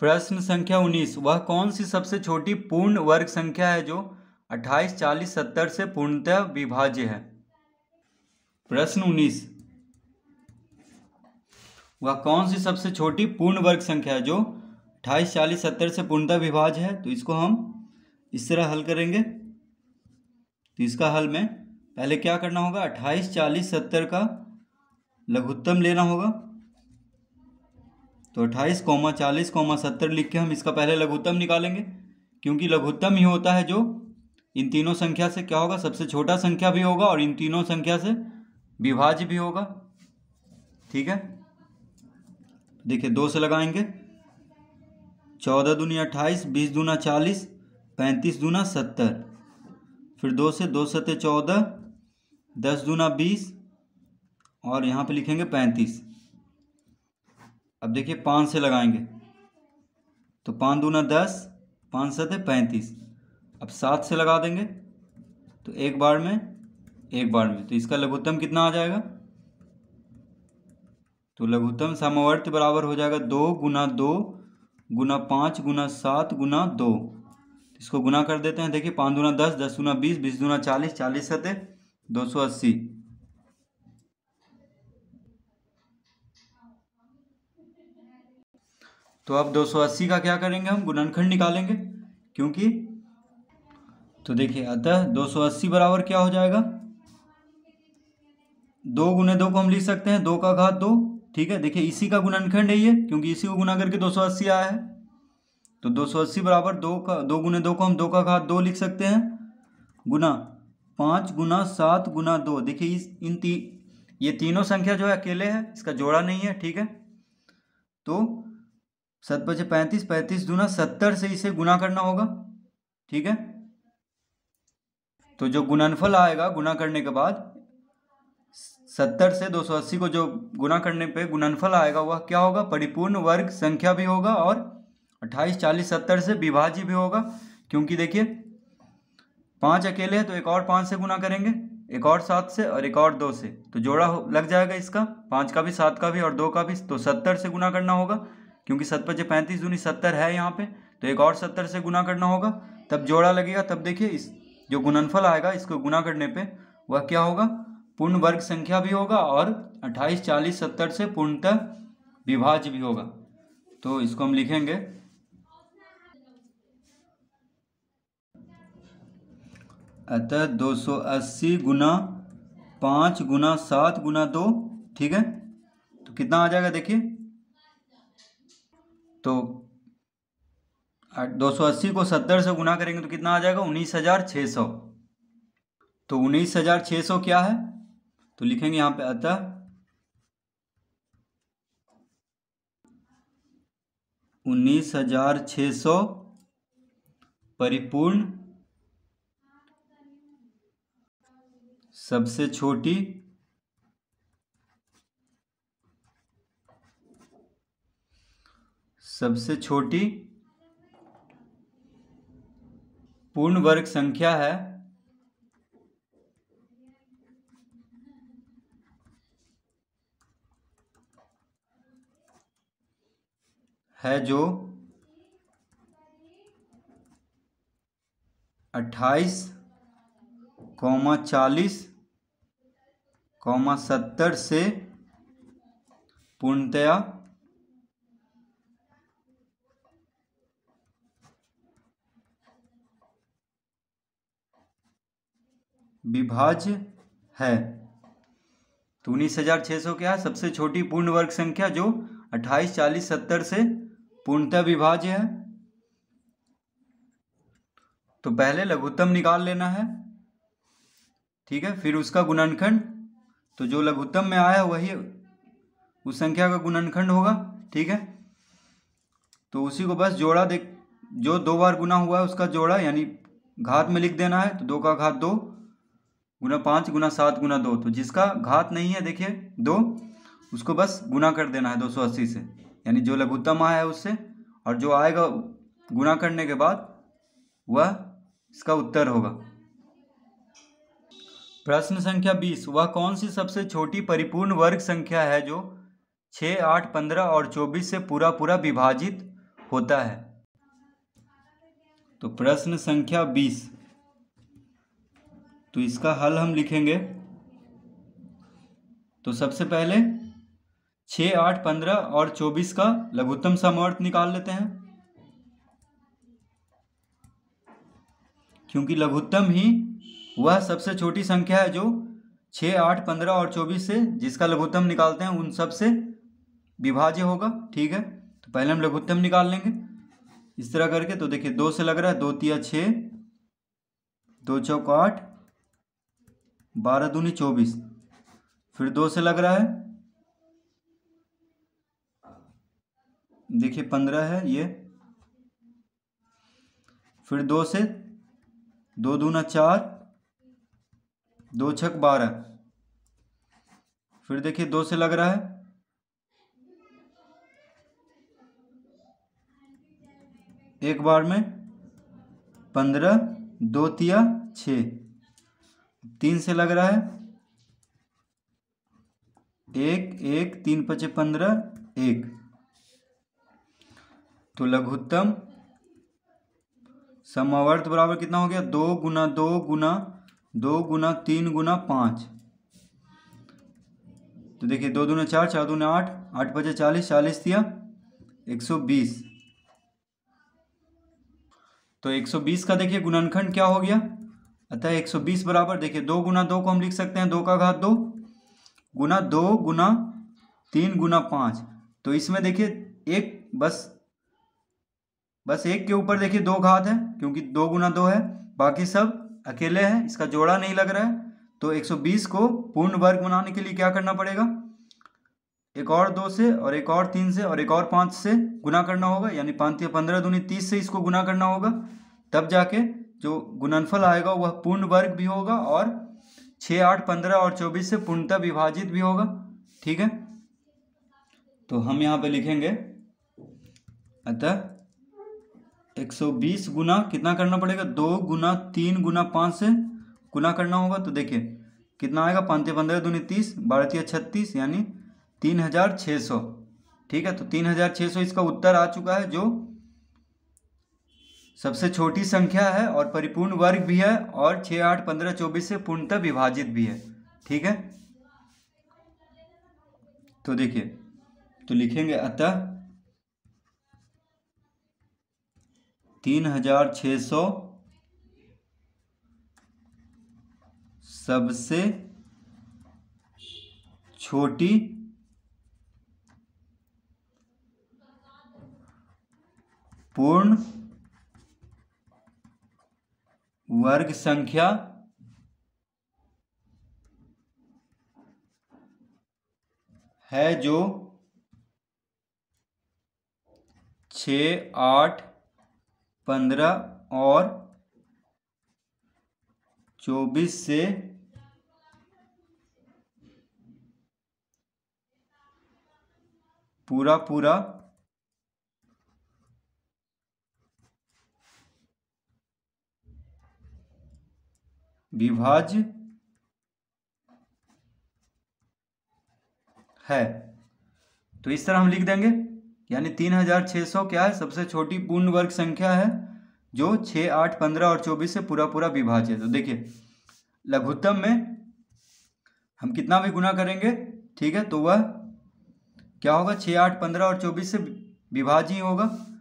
प्रश्न संख्या 19 वह कौन सी सबसे छोटी पूर्ण वर्ग संख्या है जो 28, 40, 70 से पूर्णतः विभाज्य है प्रश्न 19 वह कौन सी सबसे छोटी पूर्ण वर्ग संख्या है जो 28, 40, 70 से पूर्णतः विभाज्य है तो इसको हम इस तरह हल करेंगे तो इसका हल में पहले क्या करना होगा 28, 40, 70 का लघुत्तम लेना होगा तो अट्ठाईस कॉमा चालीस कॉमा सत्तर लिख के हम इसका पहले लघुत्तम निकालेंगे क्योंकि लघुत्तम ही होता है जो इन तीनों संख्या से क्या होगा सबसे छोटा संख्या भी होगा और इन तीनों संख्या से विभाज्य भी होगा ठीक है देखिए दो से लगाएंगे चौदह दूनी अट्ठाईस बीस दूना चालीस पैंतीस दूना सत्तर फिर दो से दो सत्य चौदह दस दूना बीस और यहाँ पे लिखेंगे पैंतीस अब देखिए पाँच से लगाएंगे तो पाँच दूना दस पाँच सतह पैंतीस अब सात से लगा देंगे तो एक बार में एक बार में तो इसका लघुत्तम कितना आ जाएगा तो लघुत्तम समवर्त बराबर हो जाएगा दो गुना दो गुना पाँच गुना सात गुना दो इसको गुना कर देते हैं देखिए पाँच दूना दस दस दूना बीस बीस दूना चालीस चालीस सतह दो सौ अस्सी तो अब 280 का क्या करेंगे हम गुणनखंड निकालेंगे क्योंकि तो देखिए अतः 280 बराबर क्या हो जाएगा दो गुने दो को हम लिख सकते हैं दो का घात दो ठीक है देखिए इसी का गुणनखंड है ये क्योंकि इसी को गुना करके 280 आया है तो 280 बराबर दो का दो गुने दो को हम दो का घात दो लिख सकते हैं गुना पाँच गुना सात गुना दो देखिए इस इन ती ये तीनों संख्या जो है अकेले है इसका जोड़ा नहीं है ठीक है तो सत पचे पैंतीस पैंतीस दूना सत्तर से इसे गुना करना होगा ठीक है तो जो गुणनफल आएगा गुना करने के बाद सत्तर से दो सौ अस्सी को जो गुना करने पे गुणनफल आएगा वह क्या होगा परिपूर्ण वर्ग संख्या भी होगा और अट्ठाईस चालीस सत्तर से विभाज्य भी होगा क्योंकि देखिए पांच अकेले हैं तो एक और पांच से गुना करेंगे एक और सात से और एक और दो से तो जोड़ा लग जाएगा इसका पांच का भी सात का भी और दो का भी तो सत्तर से गुना करना होगा क्योंकि सत पचे पैंतीस दूनी सत्तर है यहाँ पे तो एक और सत्तर से गुना करना होगा तब जोड़ा लगेगा तब देखिए इस जो गुणनफल आएगा इसको गुना करने पे वह क्या होगा पूर्ण वर्ग संख्या भी होगा और अट्ठाईस चालीस सत्तर से पूर्णतः विभाज्य भी होगा तो इसको हम लिखेंगे अतः 280 गुना पाँच गुना सात गुना दो ठीक है तो कितना आ जाएगा देखिए तो दो सौ अस्सी को सत्तर से गुना करेंगे तो कितना आ जाएगा उन्नीस हजार छः सौ तो उन्नीस हजार छः सौ क्या है तो लिखेंगे यहां पे अतः उन्नीस हजार छ सौ परिपूर्ण सबसे छोटी सबसे छोटी पूर्ण वर्ग संख्या है है जो अट्ठाईस कौमा चालीस कौमा सत्तर से पूर्णतया विभाज्य है तो उन्नीस हजार छः सौ क्या है सबसे छोटी पूर्ण वर्ग संख्या जो अट्ठाईस चालीस सत्तर से पूर्णतः विभाज्य है तो पहले लघुत्तम निकाल लेना है ठीक है फिर उसका गुणनखंड तो जो लघुत्तम में आया वही उस संख्या का गुणनखंड होगा ठीक है तो उसी को बस जोड़ा देख जो दो बार गुना हुआ है उसका जोड़ा यानी घात में लिख देना है तो दो का घात दो गुना पाँच गुना सात गुना दो तो जिसका घात नहीं है देखिए दो उसको बस गुना कर देना है 280 से यानी जो लघुत्तम आया है उससे और जो आएगा गुना करने के बाद वह इसका उत्तर होगा प्रश्न संख्या बीस वह कौन सी सबसे छोटी परिपूर्ण वर्ग संख्या है जो छः आठ पंद्रह और चौबीस से पूरा पूरा विभाजित होता है तो प्रश्न संख्या बीस तो इसका हल हम लिखेंगे तो सबसे पहले छ आठ पंद्रह और चौबीस का लघुत्तम समर्थ निकाल लेते हैं क्योंकि लघुत्तम ही वह सबसे छोटी संख्या है जो छ आठ पंद्रह और चौबीस से जिसका लघुत्तम निकालते हैं उन सब से विभाज्य होगा ठीक है तो पहले हम लघुत्तम निकाल लेंगे इस तरह करके तो देखिए दो से लग रहा है दो तिया छः दो चौक आठ बारह दूनी चौबीस फिर दो से लग रहा है देखिए पंद्रह है ये फिर दो से दो दूना चार दो छक बारह फिर देखिए दो से लग रहा है एक बार में पंद्रह दो तिया छः तीन से लग रहा है एक एक तीन पचे पंद्रह एक तो लघुत्तम समावर्त बराबर कितना हो गया दो गुना दो गुना दो गुना तीन गुना पांच तो देखिए दो दुना चार चार दुना आठ आठ पचे चालीस चालीस दिया एक सौ बीस तो एक सौ बीस का देखिए गुणनखंड क्या हो गया अतः 120 बराबर देखिए दो गुना दो को हम लिख सकते हैं दो का घात दो गुना दो गुना तीन गुना पाँच तो इसमें देखिए एक बस बस एक के ऊपर देखिए दो घात है क्योंकि दो गुना दो है बाकी सब अकेले हैं इसका जोड़ा नहीं लग रहा है तो 120 को पूर्ण वर्ग बनाने के लिए क्या करना पड़ेगा एक और दो से और एक और तीन से और एक और पाँच से गुना करना होगा यानी पाँच या पंद्रह दूनी तीस से इसको गुना करना होगा तब जाके जो गुणनफल आएगा वह पूर्ण वर्ग भी होगा और छः आठ पंद्रह और चौबीस से पूर्णतः विभाजित भी होगा ठीक है तो हम यहाँ पे लिखेंगे अतः बीस गुना कितना करना पड़ेगा दो गुना तीन गुना पाँच से गुना करना होगा तो देखिए कितना आएगा पाँच पंद्रह दूनी तीस बारह तीस छत्तीस यानी तीन हज़ार छह सौ ठीक है तो तीन हज़ार छह सौ इसका उत्तर आ चुका है जो सबसे छोटी संख्या है और परिपूर्ण वर्ग भी है और छः आठ पंद्रह चौबीस से पूर्णतः विभाजित भी है ठीक है तो देखिए तो लिखेंगे अतः तीन हजार छ सौ सबसे छोटी पूर्ण वर्ग संख्या है जो छ आठ पंद्रह और चौबीस से पूरा पूरा विभाज्य है तो इस तरह हम लिख देंगे यानी तीन हजार छह सौ क्या है सबसे छोटी पूर्ण वर्ग संख्या है जो छः आठ पंद्रह और चौबीस से पूरा पूरा विभाज्य है तो देखिए लघुत्तम में हम कितना भी गुना करेंगे ठीक है तो वह क्या होगा छ आठ पंद्रह और चौबीस से विभाज्य होगा